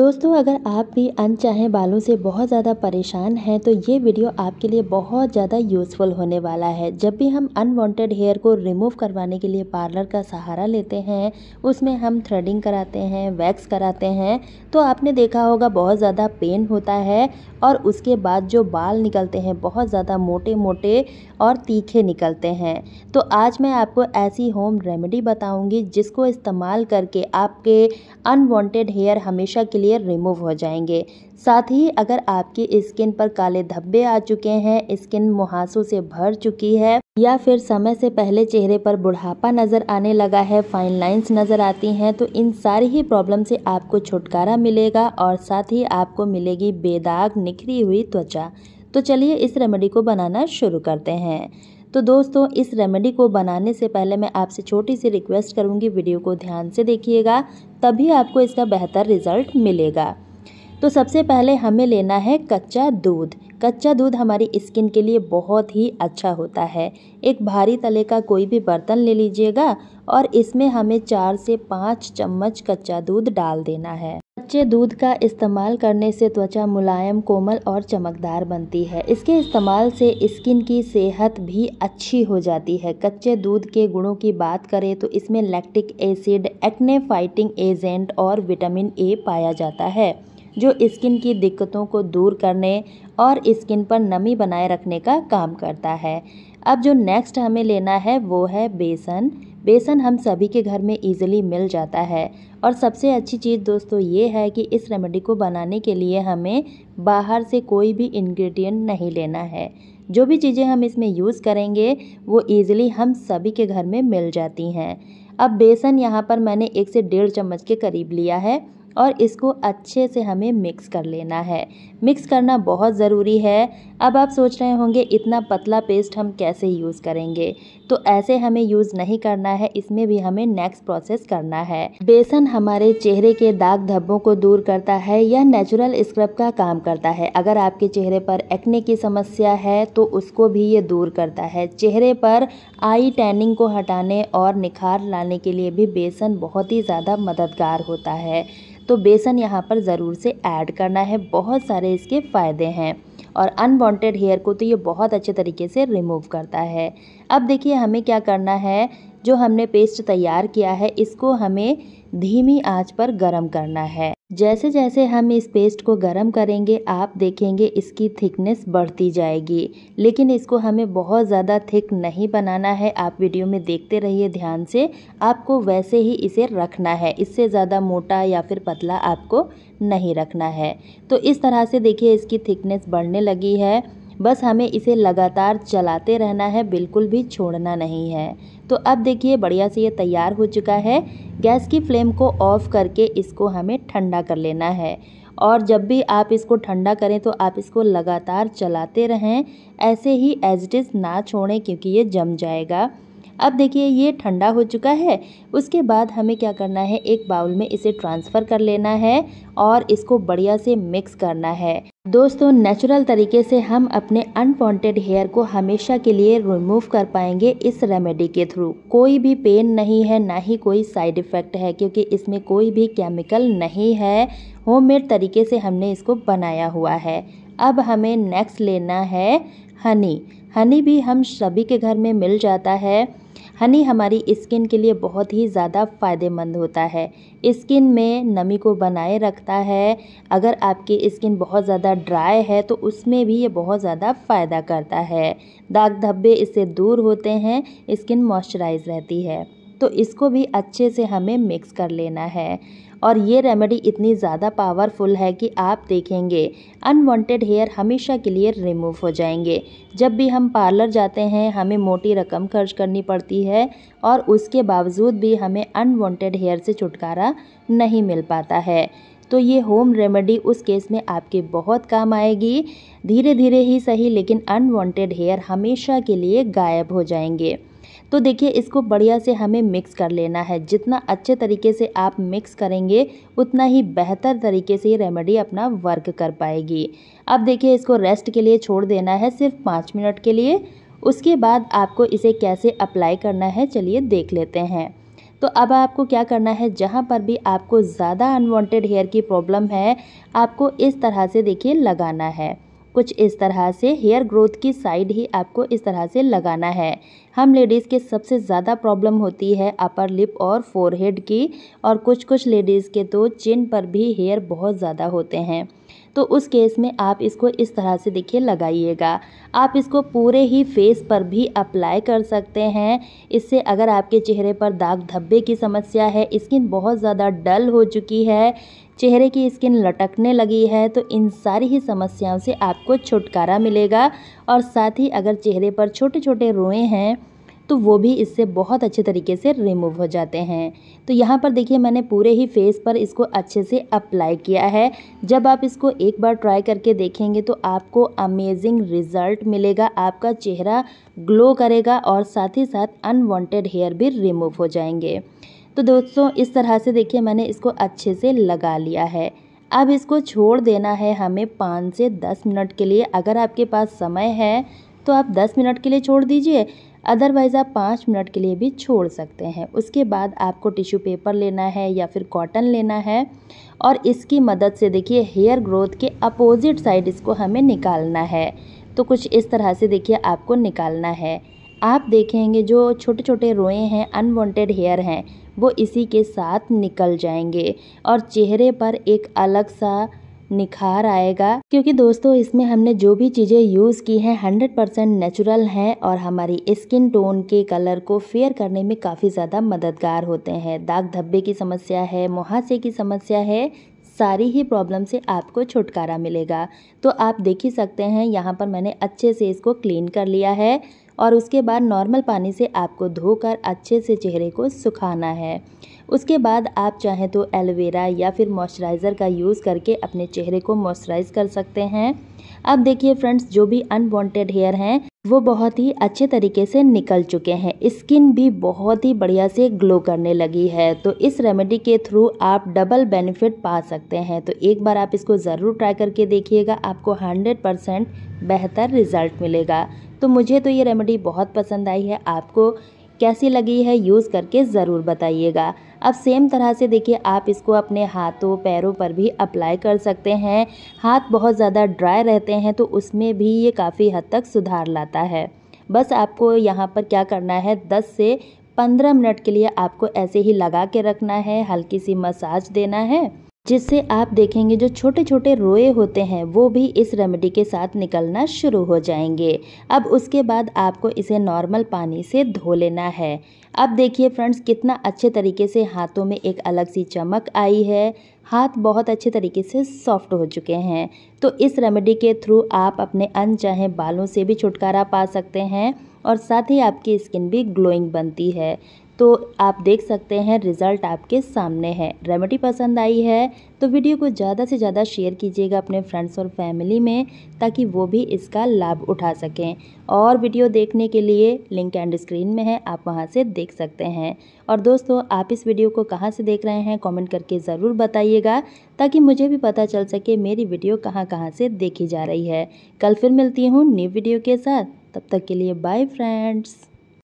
दोस्तों अगर आप भी अनचाहे बालों से बहुत ज़्यादा परेशान हैं तो ये वीडियो आपके लिए बहुत ज़्यादा यूज़फुल होने वाला है जब भी हम अनवांटेड हेयर को रिमूव करवाने के लिए पार्लर का सहारा लेते हैं उसमें हम थ्रेडिंग कराते हैं वैक्स कराते हैं तो आपने देखा होगा बहुत ज़्यादा पेन होता है और उसके बाद जो बाल निकलते हैं बहुत ज़्यादा मोटे मोटे और तीखे निकलते हैं तो आज मैं आपको ऐसी होम रेमेडी बताऊँगी जिसको इस्तेमाल करके आपके अनवॉन्टेड हेयर हमेशा के लिए लेयर रिमूव हो जाएंगे साथ ही अगर आपकी स्किन पर काले धब्बे आ चुके हैं स्किन मुहासों से भर चुकी है या फिर समय से पहले चेहरे पर बुढ़ापा नज़र आने लगा है फाइन लाइंस नज़र आती हैं तो इन सारी ही प्रॉब्लम से आपको छुटकारा मिलेगा और साथ ही आपको मिलेगी बेदाग निखरी हुई त्वचा तो चलिए इस रेमेडी को बनाना शुरू करते हैं तो दोस्तों इस रेमेडी को बनाने से पहले मैं आपसे छोटी सी रिक्वेस्ट करूँगी वीडियो को ध्यान से देखिएगा तभी आपको इसका बेहतर रिजल्ट मिलेगा तो सबसे पहले हमें लेना है कच्चा दूध कच्चा दूध हमारी स्किन के लिए बहुत ही अच्छा होता है एक भारी तले का कोई भी बर्तन ले लीजिएगा और इसमें हमें चार से पाँच चम्मच कच्चा दूध डाल देना है कच्चे दूध का इस्तेमाल करने से त्वचा मुलायम कोमल और चमकदार बनती है इसके इस्तेमाल से स्किन की सेहत भी अच्छी हो जाती है कच्चे दूध के गुणों की बात करें तो इसमें lactic acid acne fighting agent और विटामिन ए पाया जाता है जो स्किन की दिक्कतों को दूर करने और स्किन पर नमी बनाए रखने का काम करता है अब जो नेक्स्ट हमें लेना है वो है बेसन बेसन हम सभी के घर में इजीली मिल जाता है और सबसे अच्छी चीज़ दोस्तों ये है कि इस रेमेडी को बनाने के लिए हमें बाहर से कोई भी इंग्रेडिएंट नहीं लेना है जो भी चीज़ें हम इसमें यूज़ करेंगे वो ईज़िली हम सभी के घर में मिल जाती हैं अब बेसन यहाँ पर मैंने एक से डेढ़ चम्मच के करीब लिया है और इसको अच्छे से हमें मिक्स कर लेना है मिक्स करना बहुत ज़रूरी है अब आप सोच रहे होंगे इतना पतला पेस्ट हम कैसे यूज़ करेंगे तो ऐसे हमें यूज़ नहीं करना है इसमें भी हमें नेक्स्ट प्रोसेस करना है बेसन हमारे चेहरे के दाग धब्बों को दूर करता है या नेचुरल स्क्रब का काम करता है अगर आपके चेहरे पर एक्ने की समस्या है तो उसको भी ये दूर करता है चेहरे पर आई टैनिंग को हटाने और निखार लाने के लिए भी बेसन बहुत ही ज़्यादा मददगार होता है तो बेसन यहाँ पर ज़रूर से ऐड करना है बहुत सारे इसके फ़ायदे हैं और अनवांटेड हेयर को तो ये बहुत अच्छे तरीके से रिमूव करता है अब देखिए हमें क्या करना है जो हमने पेस्ट तैयार किया है इसको हमें धीमी आंच पर गरम करना है जैसे जैसे हम इस पेस्ट को गर्म करेंगे आप देखेंगे इसकी थिकनेस बढ़ती जाएगी लेकिन इसको हमें बहुत ज़्यादा थिक नहीं बनाना है आप वीडियो में देखते रहिए ध्यान से आपको वैसे ही इसे रखना है इससे ज़्यादा मोटा या फिर पतला आपको नहीं रखना है तो इस तरह से देखिए इसकी थिकनेस बढ़ने लगी है बस हमें इसे लगातार चलाते रहना है बिल्कुल भी छोड़ना नहीं है तो अब देखिए बढ़िया से ये तैयार हो चुका है गैस की फ्लेम को ऑफ़ करके इसको हमें ठंडा कर लेना है और जब भी आप इसको ठंडा करें तो आप इसको लगातार चलाते रहें ऐसे ही एज इट इज़ ना छोड़ें क्योंकि ये जम जाएगा अब देखिए ये ठंडा हो चुका है उसके बाद हमें क्या करना है एक बाउल में इसे ट्रांसफ़र कर लेना है और इसको बढ़िया से मिक्स करना है दोस्तों नेचुरल तरीके से हम अपने अनवांटेड हेयर को हमेशा के लिए रिमूव कर पाएंगे इस रेमेडी के थ्रू कोई भी पेन नहीं है ना ही कोई साइड इफ़ेक्ट है क्योंकि इसमें कोई भी केमिकल नहीं है होममेड तरीके से हमने इसको बनाया हुआ है अब हमें नेक्स्ट लेना है हनी हनी भी हम सभी के घर में मिल जाता है हनी हमारी स्किन के लिए बहुत ही ज़्यादा फ़ायदेमंद होता है स्किन में नमी को बनाए रखता है अगर आपकी स्किन बहुत ज़्यादा ड्राई है तो उसमें भी ये बहुत ज़्यादा फ़ायदा करता है दाग धब्बे इससे दूर होते हैं स्किन मॉइस्चराइज रहती है तो इसको भी अच्छे से हमें मिक्स कर लेना है और ये रेमेडी इतनी ज़्यादा पावरफुल है कि आप देखेंगे अनवांटेड हेयर हमेशा के लिए रिमूव हो जाएंगे जब भी हम पार्लर जाते हैं हमें मोटी रकम खर्च करनी पड़ती है और उसके बावजूद भी हमें अनवांटेड हेयर से छुटकारा नहीं मिल पाता है तो ये होम रेमेडी उस केस में आपके बहुत काम आएगी धीरे धीरे ही सही लेकिन अनवांटेड हेयर हमेशा के लिए गायब हो जाएंगे तो देखिए इसको बढ़िया से हमें मिक्स कर लेना है जितना अच्छे तरीके से आप मिक्स करेंगे उतना ही बेहतर तरीके से ये रेमेडी अपना वर्क कर पाएगी अब देखिए इसको रेस्ट के लिए छोड़ देना है सिर्फ पाँच मिनट के लिए उसके बाद आपको इसे कैसे अप्लाई करना है चलिए देख लेते हैं तो अब आपको क्या करना है जहाँ पर भी आपको ज़्यादा अनवांटेड हेयर की प्रॉब्लम है आपको इस तरह से देखिए लगाना है कुछ इस तरह से हेयर ग्रोथ की साइड ही आपको इस तरह से लगाना है हम लेडीज़ के सबसे ज़्यादा प्रॉब्लम होती है अपर लिप और फोरहेड की और कुछ कुछ लेडीज़ के तो चिन पर भी हेयर बहुत ज़्यादा होते हैं तो उस केस में आप इसको इस तरह से देखिए लगाइएगा आप इसको पूरे ही फेस पर भी अप्लाई कर सकते हैं इससे अगर आपके चेहरे पर दाग धब्बे की समस्या है स्किन बहुत ज़्यादा डल हो चुकी है चेहरे की स्किन लटकने लगी है तो इन सारी ही समस्याओं से आपको छुटकारा मिलेगा और साथ ही अगर चेहरे पर छोटे छोटे रोएँ हैं तो वो भी इससे बहुत अच्छे तरीके से रिमूव हो जाते हैं तो यहाँ पर देखिए मैंने पूरे ही फेस पर इसको अच्छे से अप्लाई किया है जब आप इसको एक बार ट्राई करके देखेंगे तो आपको अमेजिंग रिजल्ट मिलेगा आपका चेहरा ग्लो करेगा और साथ ही साथ अनवांटेड हेयर भी रिमूव हो जाएंगे तो दोस्तों इस तरह से देखिए मैंने इसको अच्छे से लगा लिया है अब इसको छोड़ देना है हमें पाँच से दस मिनट के लिए अगर आपके पास समय है तो आप दस मिनट के लिए छोड़ दीजिए अदरवाइज़ आप पाँच मिनट के लिए भी छोड़ सकते हैं उसके बाद आपको टिश्यू पेपर लेना है या फिर कॉटन लेना है और इसकी मदद से देखिए हेयर ग्रोथ के अपोजिट साइड इसको हमें निकालना है तो कुछ इस तरह से देखिए आपको निकालना है आप देखेंगे जो छोटे छोटे रोए हैं अनवांटेड हेयर हैं वो इसी के साथ निकल जाएंगे और चेहरे पर एक अलग सा निखार आएगा क्योंकि दोस्तों इसमें हमने जो भी चीज़ें यूज़ की हैं हंड्रेड परसेंट नेचुरल हैं और हमारी स्किन टोन के कलर को फेयर करने में काफ़ी ज़्यादा मददगार होते हैं दाग धब्बे की समस्या है मुहासे की समस्या है सारी ही प्रॉब्लम से आपको छुटकारा मिलेगा तो आप देख ही सकते हैं यहाँ पर मैंने अच्छे से इसको क्लीन कर लिया है और उसके बाद नॉर्मल पानी से आपको धोकर अच्छे से चेहरे को सुखाना है उसके बाद आप चाहें तो एलोवेरा या फिर मॉइस्चराइज़र का यूज़ करके अपने चेहरे को मॉइस्चराइज़ कर सकते हैं अब देखिए फ्रेंड्स जो भी अनवांटेड हेयर हैं वो बहुत ही अच्छे तरीके से निकल चुके हैं स्किन भी बहुत ही बढ़िया से ग्लो करने लगी है तो इस रेमेडी के थ्रू आप डबल बेनिफिट पा सकते हैं तो एक बार आप इसको ज़रूर ट्राई करके देखिएगा आपको 100 परसेंट बेहतर रिजल्ट मिलेगा तो मुझे तो ये रेमेडी बहुत पसंद आई है आपको कैसी लगी है यूज़ करके ज़रूर बताइएगा अब सेम तरह से देखिए आप इसको अपने हाथों पैरों पर भी अप्लाई कर सकते हैं हाथ बहुत ज़्यादा ड्राई रहते हैं तो उसमें भी ये काफ़ी हद तक सुधार लाता है बस आपको यहाँ पर क्या करना है दस से पंद्रह मिनट के लिए आपको ऐसे ही लगा के रखना है हल्की सी मसाज देना है जिससे आप देखेंगे जो छोटे छोटे रोए होते हैं वो भी इस रेमेडी के साथ निकलना शुरू हो जाएंगे अब उसके बाद आपको इसे नॉर्मल पानी से धो लेना है अब देखिए फ्रेंड्स कितना अच्छे तरीके से हाथों में एक अलग सी चमक आई है हाथ बहुत अच्छे तरीके से सॉफ्ट हो चुके हैं तो इस रेमेडी के थ्रू आप अपने अनचाहे बालों से भी छुटकारा पा सकते हैं और साथ ही आपकी स्किन भी ग्लोइंग बनती है तो आप देख सकते हैं रिज़ल्ट आपके सामने है रेमेडी पसंद आई है तो वीडियो को ज़्यादा से ज़्यादा शेयर कीजिएगा अपने फ्रेंड्स और फैमिली में ताकि वो भी इसका लाभ उठा सकें और वीडियो देखने के लिए लिंक एंड स्क्रीन में है आप वहाँ से देख सकते हैं और दोस्तों आप इस वीडियो को कहाँ से देख रहे हैं कमेंट करके ज़रूर बताइएगा ताकि मुझे भी पता चल सके मेरी वीडियो कहाँ कहाँ से देखी जा रही है कल फिर मिलती हूँ न्यू वीडियो के साथ तब तक के लिए बाय फ्रेंड्स